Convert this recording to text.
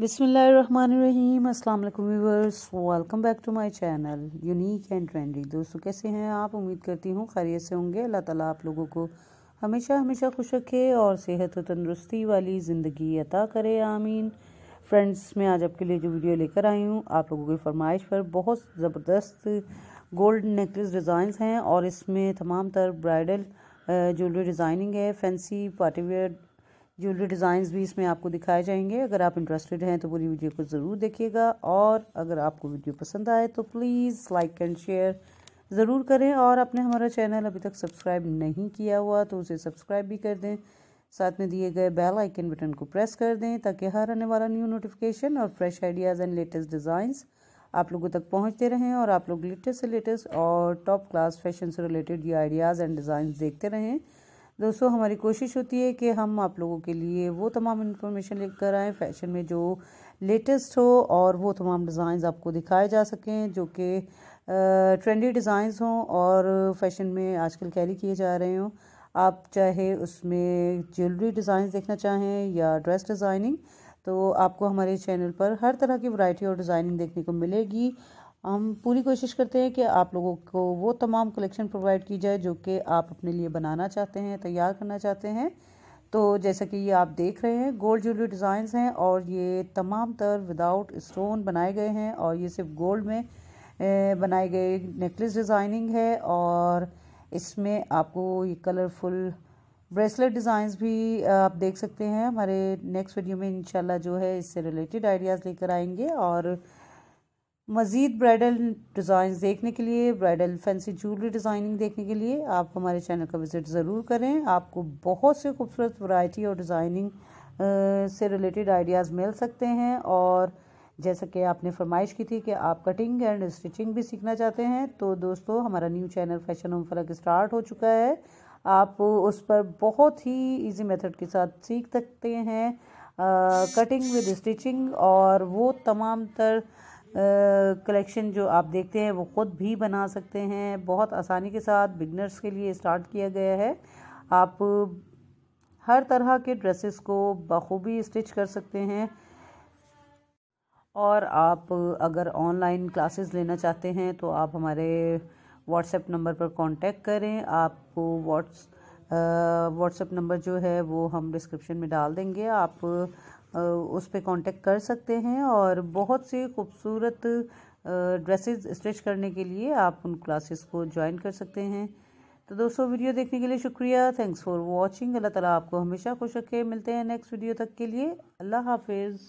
बिसमीम अस्सलाम वालेकुम viewers welcome back to my channel unique and trendy दोस्तों कैसे हैं आप उम्मीद करती हूँ खैरियत से होंगे अल्लाह ताला आप लोगों को हमेशा हमेशा खुश रखे और सेहत व तंदरुस्ती वाली ज़िंदगी अता करे आमीन फ्रेंड्स मैं आज आपके लिए जो वीडियो लेकर आई हूँ आप लोगों की फरमाइश पर बहुत ज़बरदस्त गोल्ड नेकलेस डिज़ाइंस हैं और इसमें तमाम तर ब्राइडल ज्वेलरी डिज़ाइनिंग है फैंसी पार्टीवेयर ज्वेलरी डिज़ाइंस भी इसमें आपको दिखाए जाएंगे अगर आप इंटरेस्टेड हैं तो पूरी वीडियो को ज़रूर देखिएगा और अगर आपको वीडियो पसंद आए तो प्लीज़ लाइक एंड शेयर ज़रूर करें और आपने हमारा चैनल अभी तक सब्सक्राइब नहीं किया हुआ तो उसे सब्सक्राइब भी कर दें साथ में दिए गए बेल आइकन बटन को प्रेस कर दें ताकि हर आने वाला न्यू नोटिफिकेशन और fresh ideas and latest designs आप लोगों तक पहुंचते रहें और आप लोग लेटेस्ट से लेटेस्ट और टॉप क्लास फैशन से रिलेटेड ये आइडियाज़ एंड डिज़ाइंस देखते रहें दोस्तों हमारी कोशिश होती है कि हम आप लोगों के लिए वो तमाम इन्फॉर्मेशन लेकर आएँ फैशन में जो लेटेस्ट हो और वो तमाम डिज़ाइंस आपको दिखाए जा सकें जो कि ट्रेंडी डिज़ाइंस हों और फैशन में आजकल कैरी किए जा रहे हों आप चाहे उसमें ज्वेलरी डिज़ाइंस देखना चाहें या ड्रेस डिज़ाइनिंग तो आपको हमारे चैनल पर हर तरह की वैरायटी और डिज़ाइनिंग देखने को मिलेगी हम पूरी कोशिश करते हैं कि आप लोगों को वो तमाम कलेक्शन प्रोवाइड की जाए जो कि आप अपने लिए बनाना चाहते हैं तैयार करना चाहते हैं तो जैसा कि ये आप देख रहे हैं गोल्ड ज्वेलरी डिज़ाइंस हैं और ये तमाम तर विदाउट स्टोन बनाए गए हैं और ये सिर्फ गोल्ड में बनाए गए नेकलेस डिज़ाइनिंग है और इसमें आपको ये कलरफुल ब्रेसलेट डिज़ाइंस भी आप देख सकते हैं हमारे नेक्स्ट वीडियो में इंशाल्लाह जो है इससे रिलेटेड आइडियाज़ लेकर आएंगे और मज़ीद ब्राइडल डिज़ाइन देखने के लिए ब्राइडल फैंसी ज्वेलरी डिज़ाइनिंग देखने के लिए आप हमारे चैनल का विज़िट ज़रूर करें आपको बहुत से खूबसूरत वैरायटी और डिज़ाइनिंग से रिलेटेड आइडियाज़ मिल सकते हैं और जैसा कि आपने फरमाइश की थी कि आप कटिंग एंड स्टिचिंग भी सीखना चाहते हैं तो दोस्तों हमारा new channel fashion home Falak start हो चुका है आप उस पर बहुत ही ईजी मेथड के साथ सीख सकते हैं कटिंग विद स्टिचिंग और वो तमाम तर कलेक्शन जो आप देखते हैं वो ख़ुद भी बना सकते हैं बहुत आसानी के साथ बिगनर्स के लिए स्टार्ट किया गया है आप हर तरह के ड्रेसेस को बखूबी स्टिच कर सकते हैं और आप अगर ऑनलाइन क्लासेस लेना चाहते हैं तो आप हमारे व्हाट्सएप नंबर पर कांटेक्ट करें आपको व्हाट्स व्हाट्सएप नंबर जो है वो हम डिस्क्रिप्शन में डाल देंगे आप उस पर कॉन्टेक्ट कर सकते हैं और बहुत से खूबसूरत ड्रेसेस स्टिच करने के लिए आप उन क्लासेस को ज्वाइन कर सकते हैं तो दोस्तों वीडियो देखने के लिए शुक्रिया थैंक्स फॉर वाचिंग अल्लाह ताला आपको हमेशा खुश रखे मिलते हैं नेक्स्ट वीडियो तक के लिए अल्लाह हाफिज़